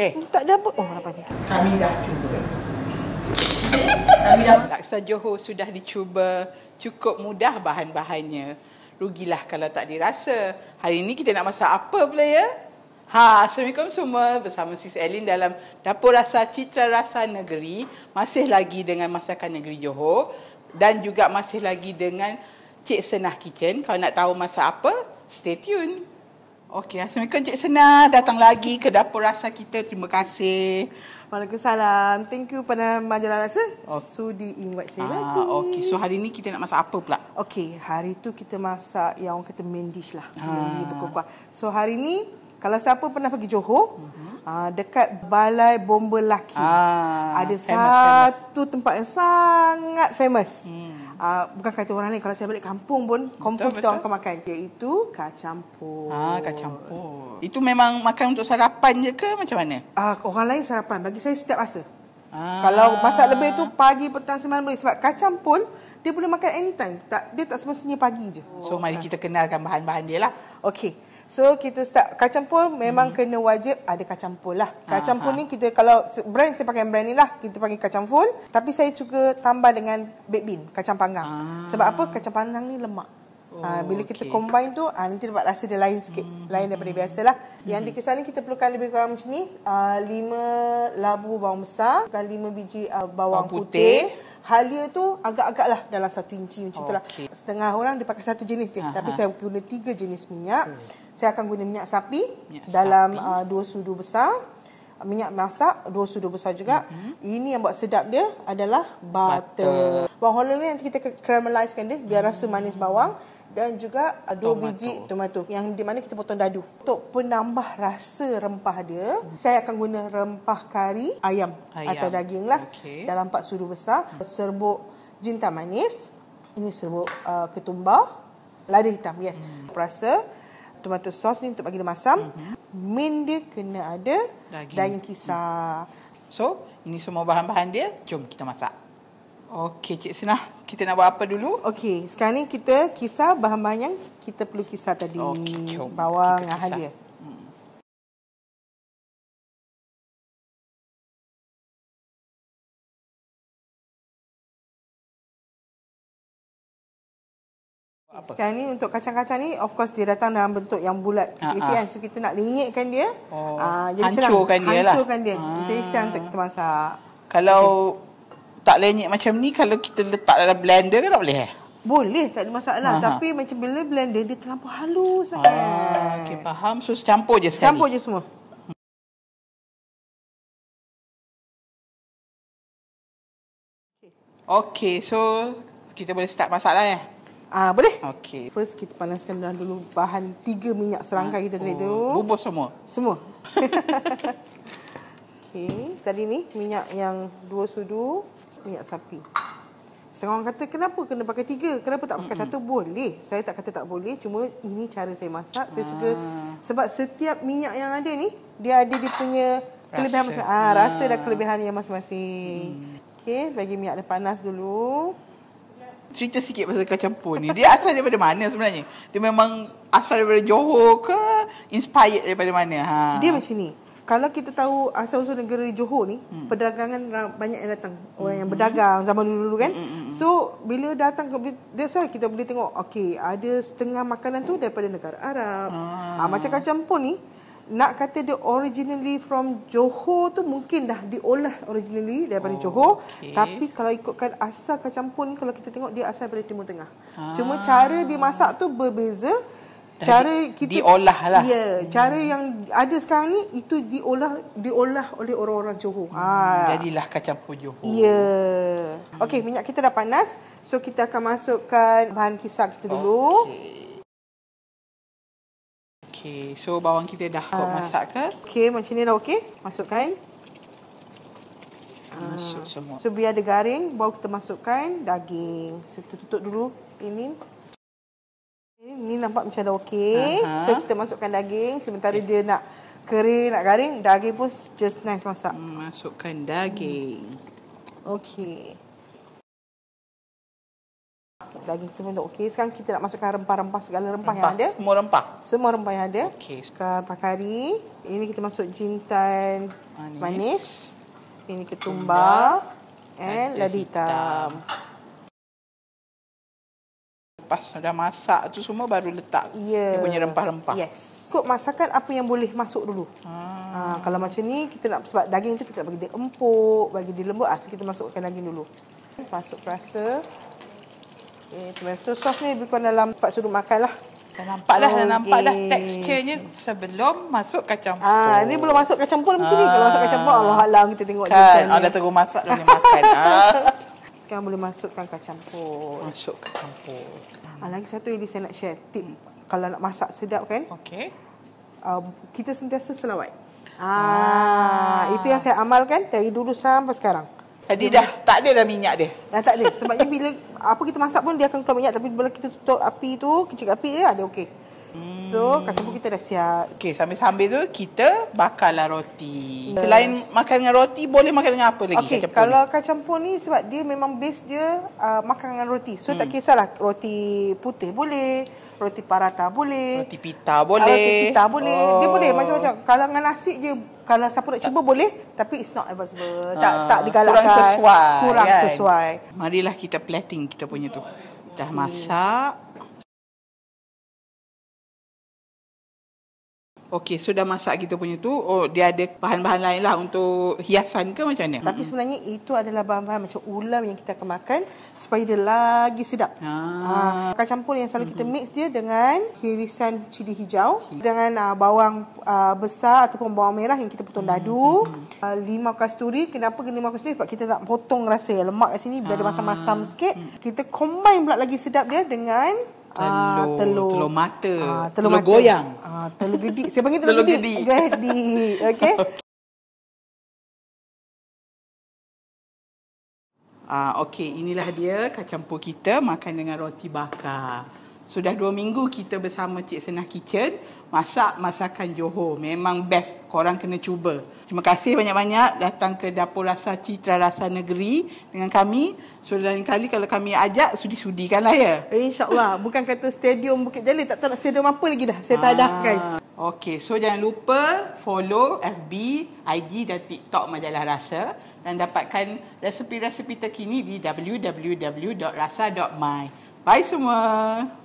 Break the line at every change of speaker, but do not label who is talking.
Okey. Tak ada apa. Oh, lapan. Kami dah
cuba. Kami dah. Laksa Johor sudah dicuba. Cukup mudah bahan-bahannya. Rugilah kalau tak dirasa. Hari ini kita nak masak apa pula ya? Ha, Assalamualaikum semua. Bersama Sis Elin dalam Dapur Rasa Citra Rasa Negeri. Masih lagi dengan Masakan Negeri Johor. Dan juga masih lagi dengan Cik Senah Kitchen. Kalau nak tahu masak apa, stay tune. Okey, Assalamualaikum Cik Sena. Datang lagi ke Dapur Rasa kita. Terima kasih. Waalaikumsalam. Thank you pada majalah rasa. Oh. Sudi invite saya ah, lagi. Okey, so hari ni kita nak masak apa pula?
Okey, hari tu kita masak yang orang kata main dish lah. Ah. berkuah So hari ni, kalau siapa pernah pergi Johor, uh-huh. dekat Balai Bomba Laki. Ah, ada famous, satu famous. tempat yang sangat famous. Hmm. Uh, bukan kata orang lain kalau saya balik kampung pun confirm kita akan makan iaitu kacang pur. Ah kacang pur. Itu memang makan untuk sarapan je ke macam mana? uh, orang lain sarapan bagi saya setiap masa. Ah. Kalau masak lebih tu pagi petang semalam boleh sebab kacang pur dia boleh makan anytime. Tak dia tak semestinya pagi je. So mari kita kenalkan bahan-bahan dia lah. Okey. So kita start kacang pul memang mm kena wajib ada kacang pul lah. Kacang pul ni kita kalau brand saya pakai brand ni lah. Kita panggil kacang pul. Tapi saya juga tambah dengan baked bean, kacang panggang. Aa. Ah. Sebab apa? Kacang panggang ni lemak. Ah, oh, aa, bila okay. kita combine tu aa, ah, nanti dapat rasa dia lain sikit. mm Lain daripada biasa lah. Mm-hmm. Yang hmm. dikisar ni kita perlukan lebih kurang macam ni. Aa, 5 labu bawang besar. lima biji aa, bawang, bawang putih. putih. Halia tu agak-agak lah dalam satu inci macam itulah. Okay. Setengah orang dia pakai satu jenis je. Aha. Tapi saya guna tiga jenis minyak. Hmm. Saya akan guna minyak sapi minyak dalam sapi. Uh, dua sudu besar. Minyak masak dua sudu besar juga. Hmm. Ini yang buat sedap dia adalah butter. butter. Bawang hollow ni nanti kita caramelize kan dia. Biar hmm. rasa manis bawang dan juga dua biji tomato yang di mana kita potong dadu untuk penambah rasa rempah dia hmm. saya akan guna rempah kari ayam, ayam. atau daging lah okay. dalam empat sudu besar hmm. serbuk jintan manis ini serbuk uh, ketumbar lada hitam yes hmm. rasa tomato sos ni untuk bagi dia
masam hmm. main dia kena ada daging, daging kisar hmm. so ini semua bahan-bahan dia jom kita masak Okey, Cik Sinah. Kita nak buat apa dulu? Okey, sekarang ni kita kisah bahan-bahan yang kita perlu kisah tadi. Okey, jom. Bawang, halia. Apa?
Sekarang ni untuk kacang-kacang ni of course dia datang dalam bentuk yang bulat ah, ah. kecil-kecil kan. So kita nak lingitkan dia. Oh, uh, jadi hancurkan, senang, dia hancurkan dia lah. Hancurkan dia. Jadi senang untuk kita masak.
Kalau okay. Tak lenyek macam ni kalau kita letak dalam blender ke tak boleh eh?
Boleh tak ada masalah Aha. tapi macam bila blender dia terlalu halus Ah, kan?
okay, faham. So campur je
sekali. Campur je semua.
Okay, so kita boleh start masaklah ya. Eh? Ah, boleh. Okay. First kita panaskan
dah dulu bahan tiga minyak serangkai ah, kita tadi oh, tu.
Bubuh semua. Semua.
okay, tadi ni minyak yang dua sudu minyak sapi. Setengah orang kata kenapa kena pakai tiga? Kenapa tak pakai satu? Boleh. Saya tak kata tak boleh. Cuma ini cara saya masak. Saya suka ah. sebab setiap minyak yang ada ni dia ada dia punya kelebihan rasa. Ah, rasa dan ah. kelebihan yang masing-masing. Mm. Okey, bagi minyak dah panas dulu.
Cerita sikit pasal kacang po ni. Dia asal daripada mana sebenarnya? Dia memang asal daripada Johor ke inspired daripada mana? Ha. Dia
macam ni kalau kita tahu asal-usul ah, negeri Johor ni hmm. perdagangan banyak yang datang orang hmm. yang hmm. berdagang zaman dulu-dulu kan hmm. hmm, hmm so bila datang ke that's why kita boleh tengok okay ada setengah makanan tu daripada negara Arab ah. ha, macam-macam pun ni nak kata dia originally from Johor tu mungkin dah diolah originally daripada oh, Johor okay. tapi kalau ikutkan asal kacang pun kalau kita tengok dia asal dari Timur Tengah. Ah. Cuma cara dia masak tu berbeza cara kita diolah lah. Ya, cara hmm. yang ada sekarang ni itu diolah diolah oleh orang-orang Johor. Hmm. Ha. Jadilah
kacang pun Johor.
Ya. Hmm. Okey, minyak kita dah panas. So kita akan masukkan bahan kisar kita dulu.
Okay. Okey, so bawang kita dah ha. kau masak ke?
Okey, macam ni dah okey. Masukkan.
Ha. Masuk semua. So
biar dia garing, baru kita masukkan daging. So tutup dulu ini ni nampak macam dah okey. Uh-huh. So kita masukkan daging sementara okay. Ya. dia nak kering, nak garing, daging pun just nice masak. Hmm, masukkan daging. Hmm. Okey. Daging kita pun dah okey. Sekarang kita nak masukkan rempah-rempah segala rempah, rempah yang ada. Semua rempah. Semua rempah yang ada. Okey. Sekarang pakari. Ini kita masuk jintan
manis. manis.
Ini ketumbar. Tumbar. And lada
lepas dah masak tu semua baru letak yeah. dia ya. punya rempah-rempah. Yes.
Ikut masakan apa yang boleh masuk dulu. Hmm. Ha, kalau macam ni kita nak sebab daging tu kita nak bagi dia empuk, bagi dia lembut, ah kita masukkan daging dulu. Masuk rasa. Okay, eh, tomato sauce ni lebih dalam Pak suruh makan lah.
nampak dah, okay. nampak dah teksturnya sebelum masuk kacang pul. Ah, ini belum masuk kacang pul lah macam ah. ni. Kalau masuk kacang pul, Allah Allah kita tengok. Kan, ada tengok masak dah ni makan. ah sekarang boleh masukkan kacang campur. Masuk kacang
pul. Ah, lagi satu yang saya nak share tip hmm. kalau nak masak sedap kan? Okey. Uh, kita sentiasa selawat. Ah, ah, itu yang saya amalkan dari dulu sampai sekarang. Tadi dah tak ada dah minyak dia. Dah tak ada. Sebabnya bila apa kita masak pun dia akan keluar minyak tapi bila kita tutup api tu, kecil api dia ada okey. Hmm. So kacang pun kita dah siap. Okey,
sambil-sambil tu kita bakarlah roti. Yeah. Selain makan dengan roti, boleh makan dengan apa lagi okay, kacang pun? Kalau
kacang pun ni sebab dia memang base dia uh, makan dengan roti. So hmm. tak kisahlah roti putih boleh, roti parata boleh, roti
pita boleh. Uh, roti pita boleh. Oh. Dia boleh macam-macam.
Kalau dengan nasi je kalau siapa nak cuba boleh tapi it's not impossible. Uh, tak ah, tak digalakkan. Kurang sesuai. Kurang yeah. Kan? sesuai.
Marilah kita plating kita punya tu. Dah hmm. masak. Okey, so dah masak kita punya tu, oh dia ada bahan-bahan lain lah untuk hiasan ke macam mana? Tapi
sebenarnya itu adalah bahan-bahan macam ulam yang kita akan makan supaya dia lagi sedap. Ah. Ha, campur yang selalu kita mix dia dengan hirisan cili hijau, dengan uh, bawang uh, besar ataupun bawang merah yang kita potong dadu, uh, limau kasturi. Kenapa lima kasturi? Sebab kita tak potong rasa lemak kat sini, biar ada masam-masam sikit. Kita combine pula lagi sedap dia dengan Ah, telur, telur, telur
mata, ah, telur, telur mata. goyang.
Ah, telur gedik. Saya panggil telur, telur gedik. Gedik. Okey. Okay.
Ah, okay inilah dia kacang kita makan dengan roti bakar. Sudah dua minggu kita bersama Cik Senah Kitchen masak masakan Johor. Memang best. Korang kena cuba. Terima kasih banyak-banyak datang ke Dapur Rasa Citra Rasa Negeri dengan kami. So, lain kali kalau kami ajak, sudi lah ya. Eh, InsyaAllah. Bukan kata stadium Bukit jali Tak tahu stadium apa lagi dah. Saya tadahkan. Ah. Okay, So, jangan lupa follow FB, IG dan TikTok Majalah Rasa. Dan dapatkan resipi resipi terkini di www.rasa.my. Bye semua.